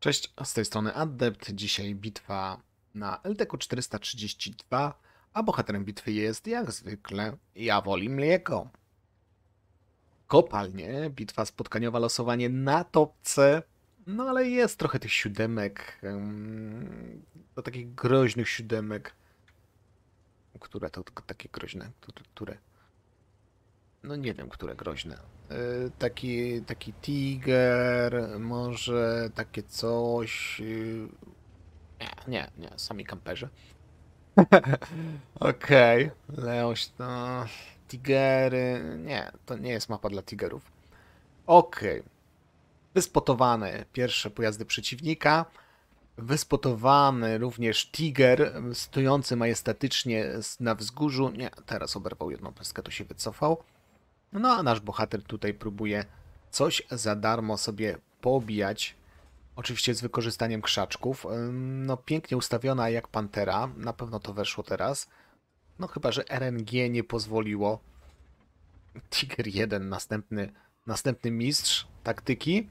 Cześć, z tej strony Adept. Dzisiaj bitwa na LTK 432, a bohaterem bitwy jest jak zwykle ja woli Mleko. Kopalnie, bitwa spotkaniowa, losowanie na topce, no ale jest trochę tych siódemek, do takich groźnych siódemek. Które to takie groźne? Które? no nie wiem, które groźne. Y, taki, taki tiger, może takie coś. Y, nie, nie, nie, sami kamperzy. Okej, okay. Leoś, no. Tigery. Nie, to nie jest mapa dla tigerów. Okej. Okay. Wyspotowane pierwsze pojazdy przeciwnika. Wyspotowany również Tiger, stojący majestatycznie na wzgórzu. Nie, teraz oberwał jedną pestkę, to się wycofał. No a nasz bohater tutaj próbuje coś za darmo sobie pobijać. Oczywiście z wykorzystaniem krzaczków. No pięknie ustawiona jak pantera. Na pewno to weszło teraz. No chyba, że RNG nie pozwoliło. Tiger 1, następny, następny mistrz taktyki.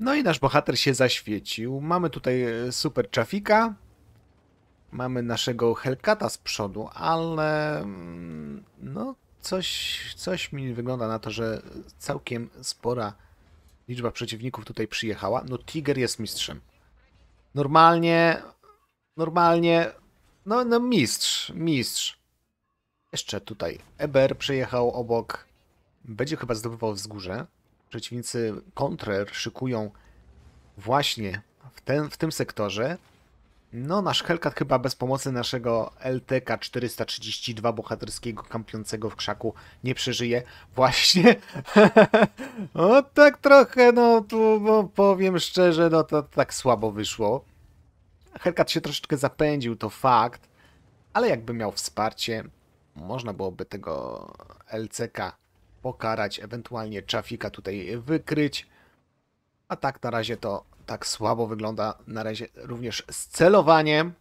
No i nasz bohater się zaświecił. Mamy tutaj e, super czafika. Mamy naszego Hellcata z przodu, ale mm, no coś, coś mi wygląda na to, że całkiem spora liczba przeciwników tutaj przyjechała. No Tiger jest mistrzem. Normalnie, normalnie, no, no mistrz, mistrz. Jeszcze tutaj Eber przyjechał obok. Będzie chyba zdobywał wzgórze. Przeciwnicy kontrer szykują właśnie w, ten, w tym sektorze. No, nasz Hellcat chyba bez pomocy naszego LTK 432 bohaterskiego kampiącego w krzaku nie przeżyje. Właśnie. o tak trochę, no tu no, powiem szczerze, no to tak słabo wyszło. Hellcat się troszeczkę zapędził, to fakt. Ale jakby miał wsparcie, można byłoby tego LCK pokarać, ewentualnie Czafika tutaj wykryć. A tak na razie to tak słabo wygląda na razie również z celowaniem,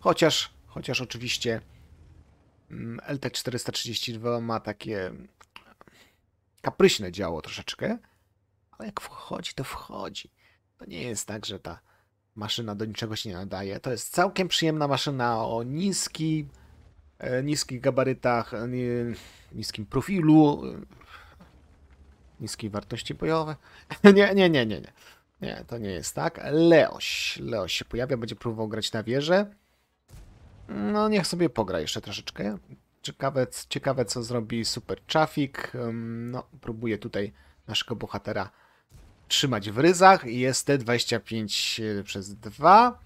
chociaż, chociaż oczywiście mm, LT-432 ma takie kapryśne działo troszeczkę, ale jak wchodzi, to wchodzi. To nie jest tak, że ta maszyna do niczego się nie nadaje. To jest całkiem przyjemna maszyna o niski, e, niskich gabarytach, e, niskim profilu, e, niskiej wartości bojowej. nie, nie, nie, nie. nie. Nie, to nie jest tak. Leoś. Leoś się pojawia, będzie próbował grać na wieżę. No, niech sobie pogra jeszcze troszeczkę. Ciekawe, ciekawe co zrobi Super Traffic. No, próbuje tutaj naszego bohatera trzymać w ryzach. Jest T25 y, przez 2.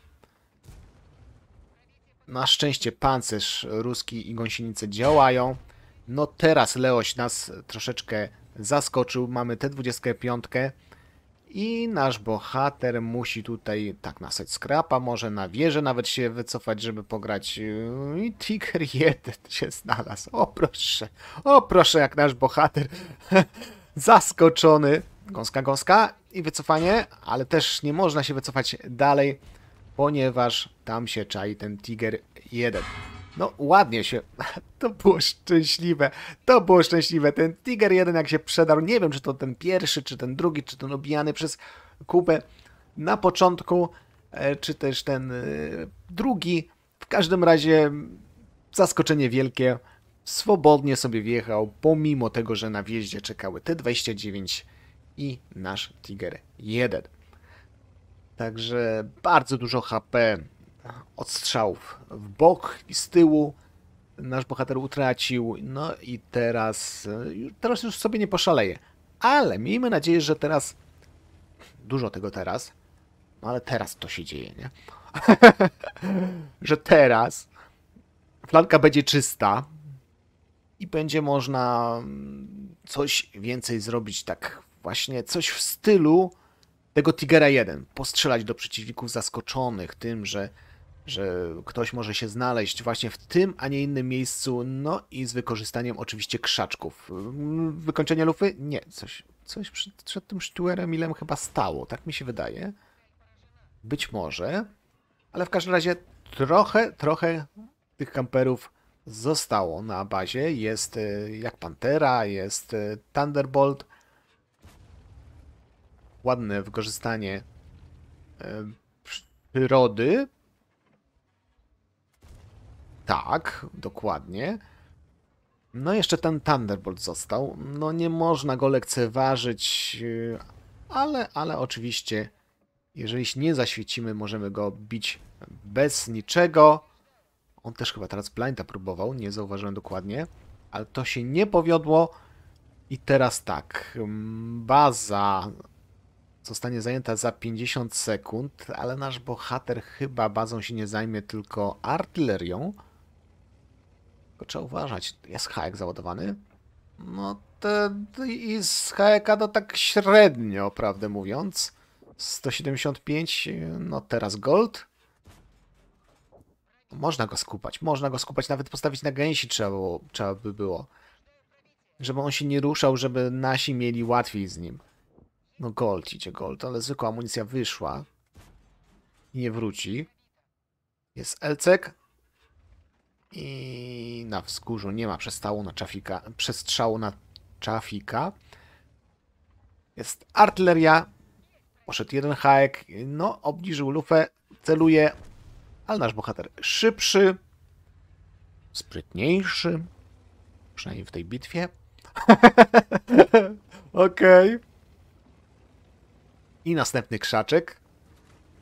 Na szczęście pancerz ruski i gąsienice działają. No teraz Leoś nas troszeczkę zaskoczył. Mamy T25. I nasz bohater musi tutaj tak nasać skrapa, może na wieżę nawet się wycofać, żeby pograć. I Tiger 1 się znalazł. O proszę, o proszę, jak nasz bohater zaskoczony. Gąska, gąska i wycofanie, ale też nie można się wycofać dalej, ponieważ tam się czai ten Tiger 1. No, ładnie się. To było szczęśliwe. To było szczęśliwe. Ten Tiger 1 jak się przedarł, nie wiem czy to ten pierwszy, czy ten drugi, czy ten obijany przez kupę na początku, e, czy też ten e, drugi. W każdym razie zaskoczenie wielkie. Swobodnie sobie wjechał, pomimo tego, że na wjeździe czekały T29 i nasz Tiger 1. Także bardzo dużo HP, od strzałów w bok i z tyłu. Nasz bohater utracił, no i teraz, y, teraz już sobie nie poszaleje. Ale miejmy nadzieję, że teraz, dużo tego teraz, no ale teraz to się dzieje, nie? że teraz flanka będzie czysta i będzie można mm, coś więcej zrobić, tak właśnie coś w stylu tego Tigera 1. Postrzelać do przeciwników zaskoczonych tym, że że ktoś może się znaleźć właśnie w tym, a nie innym miejscu, no i z wykorzystaniem oczywiście krzaczków. Wykończenie lufy? Nie, coś, coś przed, przed tym Stuerem Ilem chyba stało, tak mi się wydaje. Być może, ale w każdym razie trochę, trochę tych kamperów zostało na bazie. Jest y, jak Pantera, jest y, Thunderbolt. Ładne wykorzystanie y, przyrody, tak, dokładnie. No jeszcze ten Thunderbolt został. No nie można go lekceważyć, y, ale, ale oczywiście, jeżeli się nie zaświecimy, możemy go bić bez niczego. On też chyba teraz blinda próbował, nie zauważyłem dokładnie, ale to się nie powiodło. I teraz tak, mm, baza zostanie zajęta za 50 sekund, ale nasz bohater chyba bazą się nie zajmie, tylko artylerią. Tylko trzeba uważać, jest hajek załadowany. No to i z hajeka to tak średnio, prawdę mówiąc. 175, no teraz gold. Można go skupać, można go skupać, nawet postawić na gęsi trzeba, było, trzeba by było. Żeby on się nie ruszał, żeby nasi mieli łatwiej z nim. No gold idzie, gold, ale zwykła amunicja wyszła. nie wróci. Jest elcek, i na wzgórzu nie ma przestału na czafika, przestrzału na czafika. Jest artyleria. Poszedł jeden haek, No, obniżył lufę, celuje, ale nasz bohater szybszy, sprytniejszy, przynajmniej w tej bitwie. Okej. Okay. I następny krzaczek.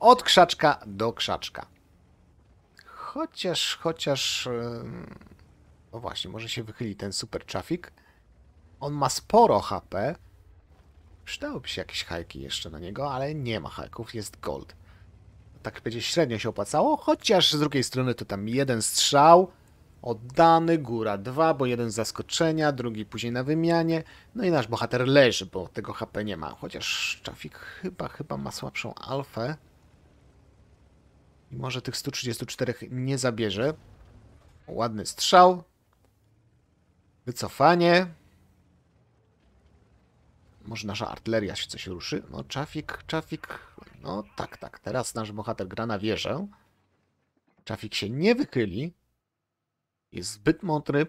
Od krzaczka do krzaczka. Chociaż, chociaż... No właśnie, może się wychyli ten super trafik, On ma sporo HP. Przydałoby się jakieś hajki jeszcze na niego, ale nie ma hajków, jest gold. Tak będzie średnio się opłacało, chociaż z drugiej strony to tam jeden strzał oddany, góra dwa, bo jeden z zaskoczenia, drugi później na wymianie. No i nasz bohater leży, bo tego HP nie ma. Chociaż Czafik chyba, chyba ma słabszą alfę. I może tych 134 nie zabierze. Ładny strzał. Wycofanie. Może nasza artyleria się coś ruszy? No, czafik, czafik. No, tak, tak. Teraz nasz bohater gra na wieżę. Czafik się nie wychyli. Jest zbyt mądry.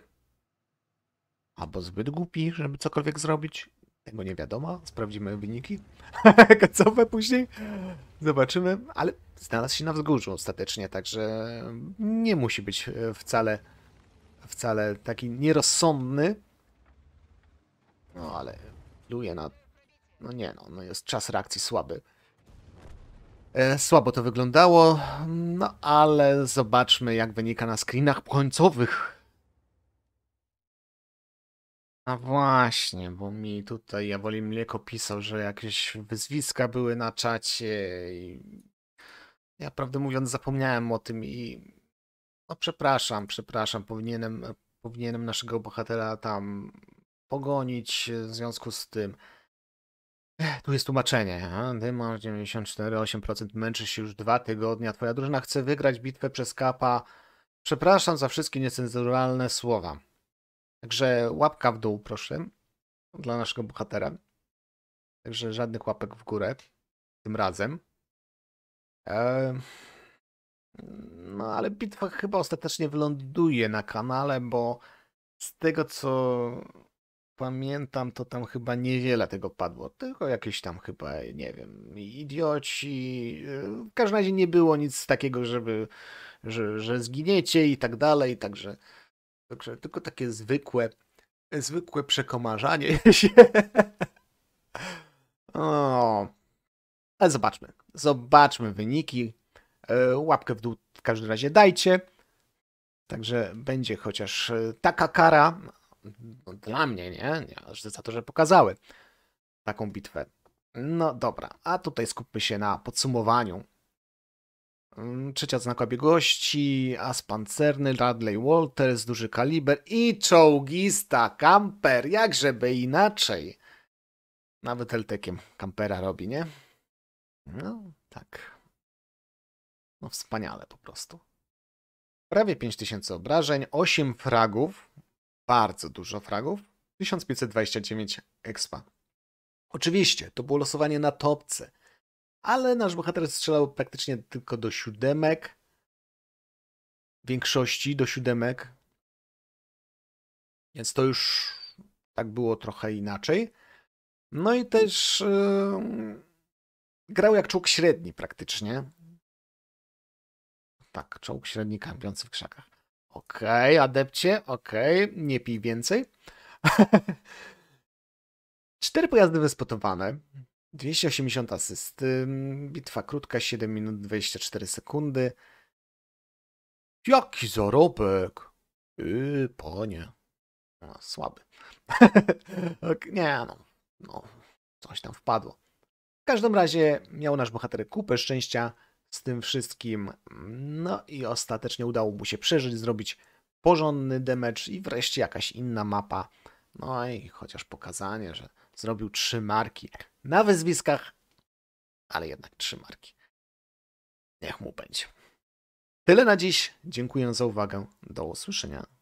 Albo zbyt głupi, żeby cokolwiek zrobić. Tego nie wiadomo. Sprawdzimy wyniki. Kocowe później. Zobaczymy. Ale znalazł się na wzgórzu ostatecznie, także nie musi być e, wcale, wcale taki nierozsądny. No ale pluje na... No nie no, no jest czas reakcji słaby. E, słabo to wyglądało, no ale zobaczmy jak wynika na screenach końcowych. A no właśnie, bo mi tutaj Jawoli Mleko pisał, że jakieś wyzwiska były na czacie i ja prawdę mówiąc zapomniałem o tym i no przepraszam, przepraszam, powinienem, powinienem naszego bohatera tam pogonić w związku z tym. Tu jest tłumaczenie. A? Ty masz 94,8%, męczysz się już dwa tygodnie, twoja drużyna chce wygrać bitwę przez kapa. Przepraszam za wszystkie niecenzuralne słowa. Także łapka w dół, proszę, dla naszego bohatera. Także żadnych łapek w górę tym razem. Mm, no ale bitwa chyba ostatecznie wyląduje na kanale, bo z tego co pamiętam, to tam chyba niewiele tego padło, tylko jakieś tam chyba, nie wiem, idioci. Yy, w każdym razie nie było nic takiego, żeby, że, że zginiecie i tak dalej, także, także tylko takie zwykłe, zwykłe przekomarzanie się. o. Ale zobaczmy. Zobaczmy wyniki. E, łapkę w dół w każdym razie dajcie. Także będzie chociaż e, taka kara no, dla mnie, nie? nie? Za to, że pokazały taką bitwę. No dobra, a tutaj skupmy się na podsumowaniu. Mm, trzecia znaka biegłości, as pancerny, Radley Walters, duży kaliber i czołgista, kamper, jakżeby inaczej. Nawet LTK-iem kampera robi, nie? No, tak. No wspaniale po prostu. Prawie 5000 obrażeń, 8 fragów, bardzo dużo fragów, 1529 expa. Oczywiście, to było losowanie na topce, ale nasz bohater strzelał praktycznie tylko do siódemek, w większości do siódemek, więc to już tak było trochę inaczej. No i też... Yy grał jak czołg średni praktycznie. Tak, czołg średni kampiący w krzakach. Okej, okay, adepcie, okej, okay. nie pij więcej. Cztery pojazdy wyspotowane, 280 asyst, bitwa krótka, 7 minut 24 sekundy. Jaki zarobek! Yy, panie. No, słaby. nie no, no, coś tam wpadło każdym razie miał nasz bohater kupę szczęścia z tym wszystkim. No i ostatecznie udało mu się przeżyć, zrobić porządny demecz i wreszcie jakaś inna mapa. No i chociaż pokazanie, że zrobił trzy marki na wyzwiskach, ale jednak trzy marki. Niech mu będzie. Tyle na dziś. Dziękuję za uwagę. Do usłyszenia.